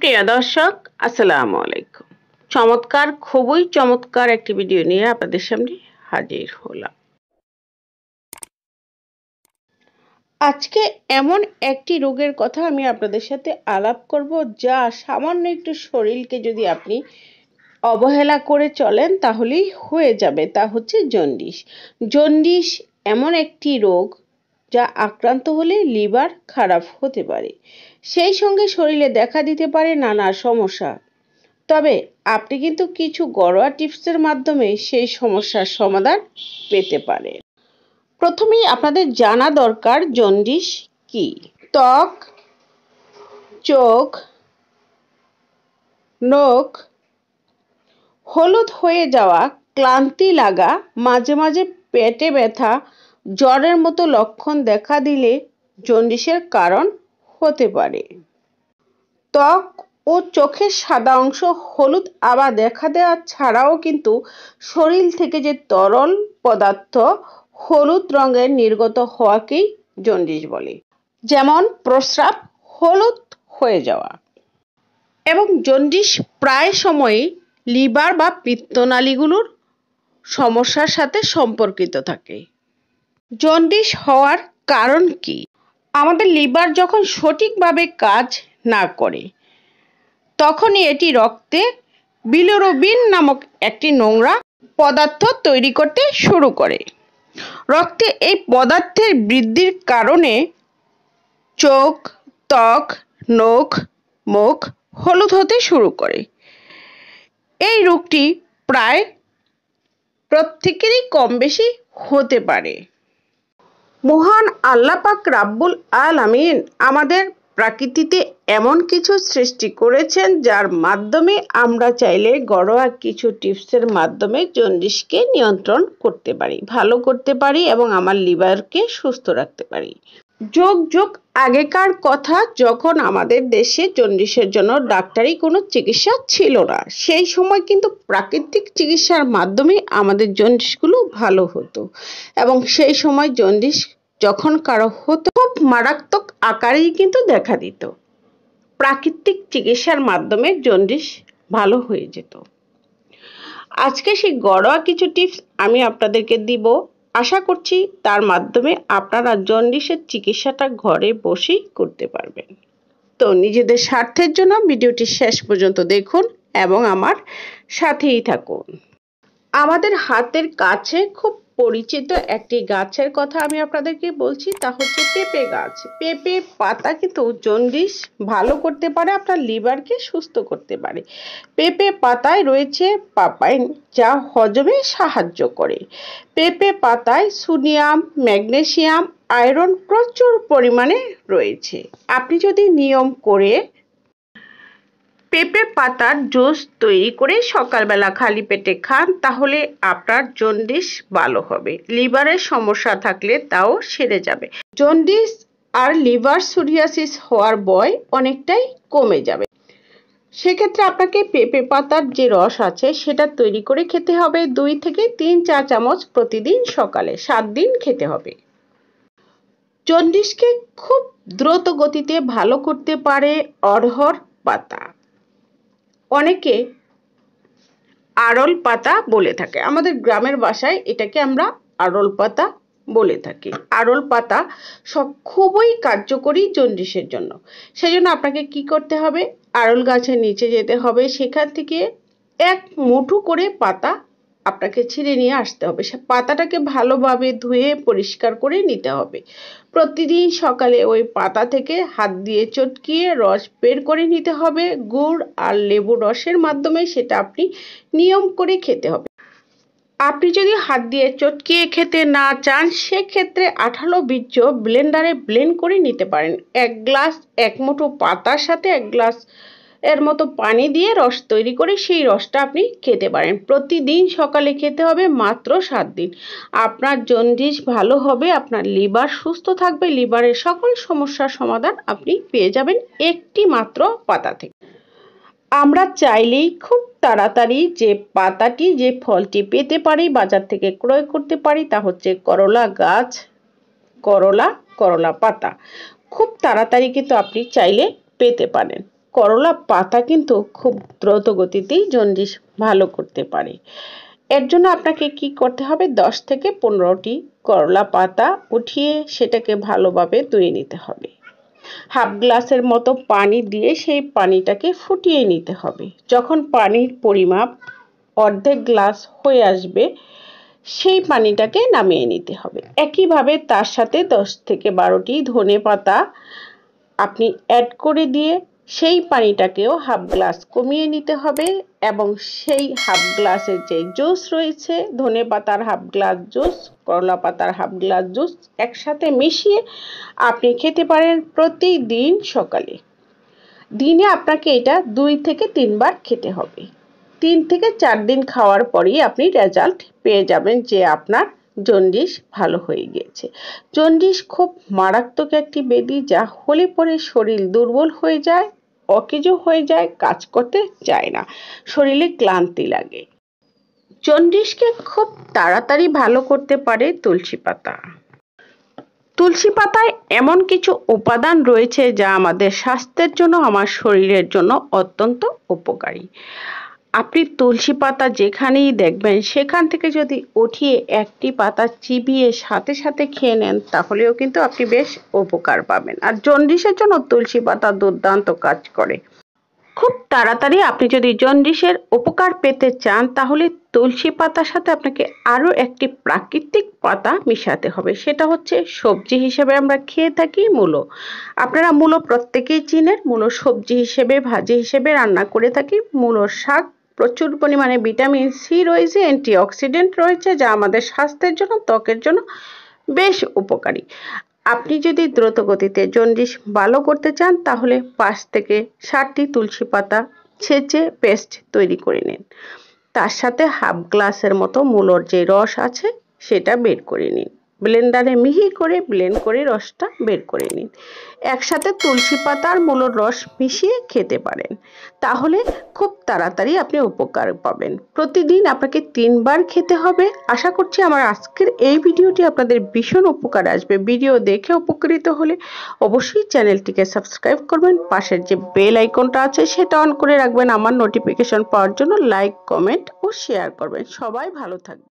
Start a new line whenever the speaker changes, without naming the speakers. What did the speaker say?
প্রিয় দর্শক আসসালামু আলাইকুম চমৎকার খুবই চমৎকার একটি ভিডিও নিয়ে আপনাদের সামনে হাজির হলাম আজকে এমন একটি রোগের কথা আমি আপনাদের সাথে আলাপ করব যা সামান্য একটু শরীরকে যদি আপনি অবহেলা করে চলেন তাহলেই হয়ে যাবে তা হচ্ছে জন্ডিস জন্ডিস এমন একটি রোগ যা আক্রান্ত হলে লিভার খারাপ হতে পারে সেই সঙ্গে শরীরে দেখা দিতে পারে নানা সমস্যা তবে আপনি কিন্তু কিছু ঘরোয়া টিপসের মাধ্যমে সেই সমস্যার সমাধান পেতে পারেন প্রথমেই আপনাদের জানা দরকার জন্ডিস কি ত্বক চোখ নখ হলুদ হয়ে যাওয়া ক্লান্তি লাগা মাঝে মাঝে পেটে ব্যথা জ্বরের মতো লক্ষণ দেখা দিলে জন্ডিসের কারণ হতে পারে ত্বক ও চোখের সাদা অংশ হলুদ আবা দেখা দেওয়া ছাড়াও কিন্তু শরীর থেকে যে তরল পদার্থ হলুদ রঙের নির্গত হওয়াকেই জন্ডিস বলে যেমন প্রস্রাব হলুদ হয়ে যাওয়া এবং জন্ডিস প্রায় সময়ই লিভার বা পিত্তনালীগুলোর সমস্যার সাথে সম্পর্কিত থাকে জন্ডিস হওয়ার কারণ কি আমাদের লিভার যখন সঠিকভাবে কাজ না করে তখনই এটি রক্তে বিলোরোবিন নামক একটি নোংরা পদার্থ তৈরি করতে শুরু করে রক্তে এই পদার্থের বৃদ্ধির কারণে চোখ ত্বক নখ মুখ হলুদ হতে শুরু করে এই রোগটি প্রায় প্রত্যেকেরই কম বেশি হতে পারে মহান আল্লাপাক রাব্বুল আমিন আমাদের প্রাকৃতিতে এমন কিছু সৃষ্টি করেছেন যার মাধ্যমে আমরা চাইলে ঘরোয়া কিছু টিপসের মাধ্যমে জন্ডিসকে নিয়ন্ত্রণ করতে পারি ভালো করতে পারি এবং আমার লিভারকে সুস্থ রাখতে পারি যোগ যোগ আগেকার কথা যখন আমাদের দেশে জন্ডিসের জন্য ডাক্তারি কোনো চিকিৎসা ছিল না সেই সময় কিন্তু প্রাকৃতিক চিকিৎসার মাধ্যমে আমাদের জন্ডিসগুলো ভালো হতো এবং সেই সময় জন্ডিস যখন কারো হতো খুব মারাত্মক আকারেই কিন্তু দেখা দিত প্রাকৃতিক চিকিৎসার মাধ্যমে জন্ডিস ভালো হয়ে যেত আজকে সেই ঘরোয়া কিছু টিপস আমি আপনাদেরকে দিব আশা করছি তার মাধ্যমে আপনারা জন্ডিসের চিকিৎসাটা ঘরে বসেই করতে পারবেন তো নিজেদের স্বার্থের জন্য ভিডিওটি শেষ পর্যন্ত দেখুন এবং আমার সাথেই থাকুন আমাদের হাতের কাছে খুব পরিচিত একটি গাছের কথা আমি আপনাদেরকে বলছি তা হচ্ছে পেঁপে গাছ পেঁপে পাতা কিন্তু জন্ডিস ভালো করতে পারে আপনার লিভারকে সুস্থ করতে পারে পেঁপে পাতায় রয়েছে পাপাইন যা হজমে সাহায্য করে পেঁপে পাতায় সোডিয়াম ম্যাগনেসিয়াম আয়রন প্রচুর পরিমাণে রয়েছে আপনি যদি নিয়ম করে পেঁপে পাতার জুস তৈরি করে সকালবেলা খালি পেটে খান তাহলে আপনার জন্ডিস ভালো হবে লিভারের সমস্যা থাকলে তাও সেরে যাবে জন্ডিস আর লিভার সুরিয়াসিস হওয়ার বয় অনেকটাই কমে যাবে সেক্ষেত্রে আপনাকে পেঁপে পাতার যে রস আছে সেটা তৈরি করে খেতে হবে দুই থেকে তিন চা চামচ প্রতিদিন সকালে সাত দিন খেতে হবে জন্ডিসকে খুব দ্রুত গতিতে ভালো করতে পারে অড়হর পাতা অনেকে আড়ল পাতা বলে থাকে আমাদের গ্রামের বাসায় এটাকে আমরা আড়ল পাতা বলে থাকি আড়ল পাতা সব খুবই কার্যকরী জন্ডিসের জন্য সেই জন্য আপনাকে কি করতে হবে আড়ল গাছের নিচে যেতে হবে সেখান থেকে এক মুঠো করে পাতা আপনাকে ছিঁড়ে নিয়ে আসতে হবে সে পাতাটাকে ভালোভাবে ধুয়ে পরিষ্কার করে নিতে হবে প্রতিদিন সকালে ওই পাতা থেকে হাত দিয়ে চটকিয়ে রস বের করে নিতে হবে গুড় আর লেবু রসের মাধ্যমে সেটা আপনি নিয়ম করে খেতে হবে আপনি যদি হাত দিয়ে চটকিয়ে খেতে না চান সেক্ষেত্রে আঠালো বীর্য ব্লেন্ডারে ব্লেন্ড করে নিতে পারেন এক গ্লাস এক মুঠো পাতার সাথে এক গ্লাস এর মতো পানি দিয়ে রস তৈরি করে সেই রসটা আপনি খেতে পারেন প্রতিদিন সকালে খেতে হবে মাত্র সাত দিন আপনার জন্ডিস ভালো হবে আপনার লিভার সুস্থ থাকবে লিভারের সকল সমস্যার সমাধান আপনি পেয়ে যাবেন একটি মাত্র পাতা থেকে আমরা চাইলেই খুব তাড়াতাড়ি যে পাতাটি যে ফলটি পেতে পারি বাজার থেকে ক্রয় করতে পারি তা হচ্ছে করলা গাছ করলা করলা পাতা খুব তাড়াতাড়ি কিন্তু আপনি চাইলে পেতে পারেন করলা পাতা কিন্তু খুব দ্রুত গতিতেই জন্ডিস ভালো করতে পারে এর জন্য আপনাকে কি করতে হবে দশ থেকে পনেরোটি করলা পাতা উঠিয়ে সেটাকে ভালোভাবে ধুয়ে নিতে হবে হাফ গ্লাসের মতো পানি দিয়ে সেই পানিটাকে ফুটিয়ে নিতে হবে যখন পানির পরিমাপ অর্ধেক গ্লাস হয়ে আসবে সেই পানিটাকে নামিয়ে নিতে হবে একইভাবে তার সাথে দশ থেকে বারোটি ধনে পাতা আপনি অ্যাড করে দিয়ে সেই পানিটাকেও হাফ গ্লাস কমিয়ে নিতে হবে এবং সেই হাফ গ্লাসের যে জুস রয়েছে ধনে পাতার হাফ গ্লাস জুস করলা পাতার হাফ গ্লাস জুস একসাথে মিশিয়ে আপনি খেতে পারেন প্রতিদিন সকালে দিনে আপনাকে এটা দুই থেকে তিনবার খেতে হবে তিন থেকে চার দিন খাওয়ার পরেই আপনি রেজাল্ট পেয়ে যাবেন যে আপনার জন্ডিস ভালো হয়ে গিয়েছে জন্ডিস খুব মারাত্মক একটি বেদি যা হলে পরে শরীর দুর্বল হয়ে যায় অকেজো হয়ে যায় কাজ করতে চায় না শরীরে ক্লান্তি লাগে জন্ডিসকে খুব তাড়াতাড়ি ভালো করতে পারে তুলসী পাতা তুলসী পাতায় এমন কিছু উপাদান রয়েছে যা আমাদের স্বাস্থ্যের জন্য আমার শরীরের জন্য অত্যন্ত উপকারী আপনি তুলসী পাতা যেখানেই দেখবেন সেখান থেকে যদি উঠিয়ে একটি পাতা চিবিয়ে সাথে সাথে খেয়ে নেন তাহলেও কিন্তু আপনি বেশ উপকার পাবেন আর জন্ডিসের জন্য তুলসী পাতা দুর্দান্ত কাজ করে খুব তাড়াতাড়ি আপনি যদি জন্ডিসের উপকার পেতে চান তাহলে তুলসী পাতার সাথে আপনাকে আরও একটি প্রাকৃতিক পাতা মিশাতে হবে সেটা হচ্ছে সবজি হিসেবে আমরা খেয়ে থাকি মূলো আপনারা মূলো প্রত্যেকেই চিনেন মূলো সবজি হিসেবে ভাজি হিসেবে রান্না করে থাকি মূলোর শাক প্রচুর পরিমাণে ভিটামিন সি রয়েছে অ্যান্টিঅক্সিডেন্ট রয়েছে যা আমাদের স্বাস্থ্যের জন্য ত্বকের জন্য বেশ উপকারী আপনি যদি দ্রুত গতিতে জন্ডিস ভালো করতে চান তাহলে পাঁচ থেকে ষাটটি তুলসী পাতা ছেঁচে পেস্ট তৈরি করে নিন তার সাথে হাফ গ্লাসের মতো মূলর যে রস আছে সেটা বের করে নিন ব্লেন্ডারে মিহি করে ব্লেন্ড করে রসটা বের করে নিন একসাথে তুলসী পাতা আর মূলর রস মিশিয়ে খেতে পারেন তাহলে খুব তাড়াতাড়ি আপনি উপকার পাবেন প্রতিদিন আপনাকে তিনবার খেতে হবে আশা করছি আমার আজকের এই ভিডিওটি আপনাদের ভীষণ উপকার আসবে ভিডিও দেখে উপকৃত হলে অবশ্যই চ্যানেলটিকে সাবস্ক্রাইব করবেন পাশের যে বেল আইকনটা আছে সেটা অন করে রাখবেন আমার নোটিফিকেশন পাওয়ার জন্য লাইক কমেন্ট ও শেয়ার করবেন সবাই ভালো থাকবে